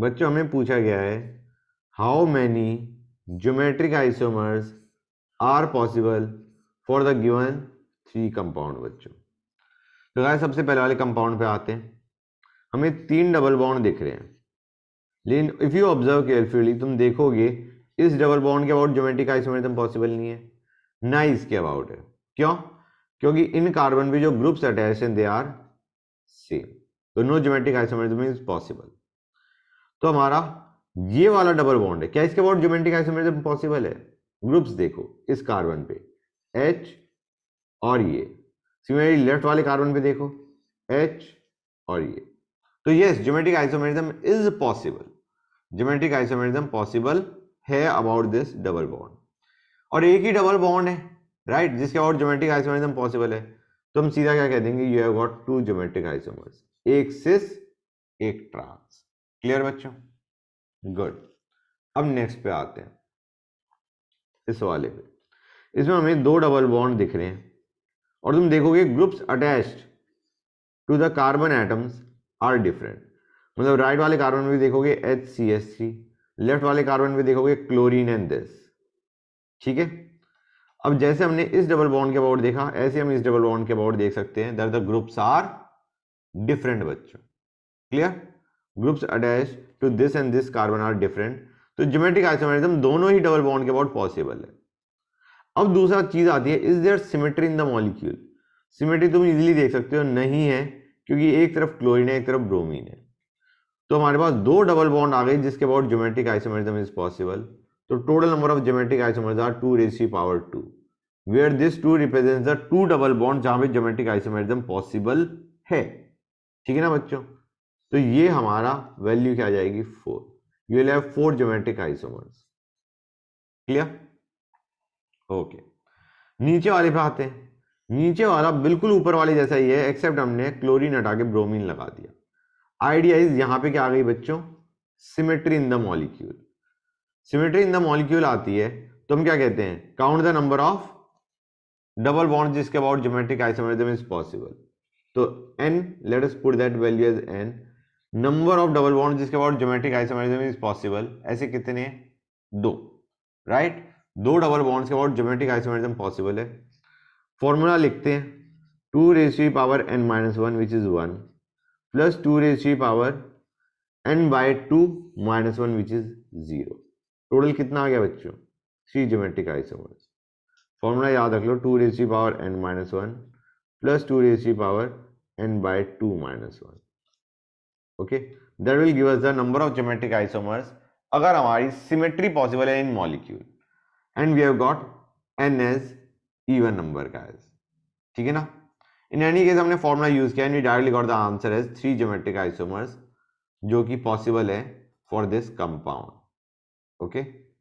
बच्चों हमें पूछा गया है how many geometric isomers are possible for the given three compound बच्चों तो गाय सबसे पहले वाले कंपाउंड पे आते हैं हमें तीन डबल बॉन्ड दिख रहे हैं लेकिन इफ़ यू ऑब्जर्व केयरफुली तुम देखोगे इस डबल बॉन्ड के अबाउट ज्योमेट्रिक आइसोमेरिज्म पॉसिबल नहीं है ना इसके अबाउट है क्यों क्योंकि इन कार्बन पे जो ग्रुप्स अटैच हैं दे आर सेम तो no geometric isomerism is possible तो हमारा ये वाला डबल बॉन्ड है क्या इसके बॉन्ड ज्योमेट्रिक आइसोमेरिज्म पॉसिबल है ग्रुप्स देखो इस कार्बन पे H और ये सिमिलरली लेफ्ट वाले कार्बन पे देखो H और ये तो yes geometric isomerism is possible geometric isomerism possible है अबाउट दिस डबल बॉन्ड और एक ही डबल बॉन्ड है राइट right? जिसके अबाउट ज्योमेट्रिक आइसोमेरिज्म पॉसिबल है तो हम सीधा क्या कह देंगे you have got two geometric isomers एक सिस एक ट्रांस क्लियर बच्चों गुड अब नेक्स्ट पे आते हैं इस वाले पे इसमें हमें दो डबल बॉन्ड दिख रहे हैं और तुम देखोगे groups attached to the carbon atoms are different मतलब राइट वाले कार्बन में देखोगे H C S C left वाले कार्बन में देखोगे क्लोरीन एंड दिस ठीक है अब जैसे हमने इस डबल बॉन्ड के अबाउट देखा ऐसे हम इस डबल बॉन्ड के अबाउट देख सकते हैं there the groups are different बच्चों clear groups attach to this and this carbon are different तो जोमेट्रिक आइसोमेरिज्म दोनों ही डबल बॉन्ड के अबाउट पॉसिबल है अब दूसरा चीज आती है is there symmetry in the molecule symmetry तुम इजीली देख सकते हो नहीं है क्योंकि एक तरफ क्लोरीन है एक तरफ ब्रोमीन है तो हमारे पास दो डबल बॉन्ड आ गए जिसके about geometric isomerism is possible तो total number of geometric isomers are two raise की power two where this two represents the two double bond जहां पे जोमेट्रिक आइसोमेरिज्म पॉसिबल है ठीक है ना बच्चों तो ये हमारा वैल्यू क्या आ जाएगी four you will four geometric isomers clear okay नीचे वाले पे आते हैं नीचे वाला बिल्कुल ऊपर वाले जैसा ही है एक्सेप्ट हमने क्लोरीन हटा के ब्रोमीन लगा दिया आइडियाइज यहां पे क्या आ गई बच्चों symmetry in the molecule symmetry in the molecule आती है तो हम क्या कहते हैं count the number of double bond जिसके about geometric isomerism is possible तो n let us put that value as n number of double bond जिसके about geometric isomerism is possible ऐसे कितने दो राइट right? दो डबल बॉन्ड्स के about geometric isomerism possible है formula लिखते हैं two raise power n minus one which is one plus two raise power n by two minus one which is zero total कितना आ गया बच्चों three geometric isomers formula याद रख लो two raise power n minus one plus two raise power n by two minus one okay that will give us the number of geometric isomers अगर हमारी symmetry possible है in molecule and we have got n as even number का as ठीक है ना in any case हमने formula use किया and we directly got the answer as three geometric isomers जो कि पॉसिबल है फॉर दिस कंपाउंड ओके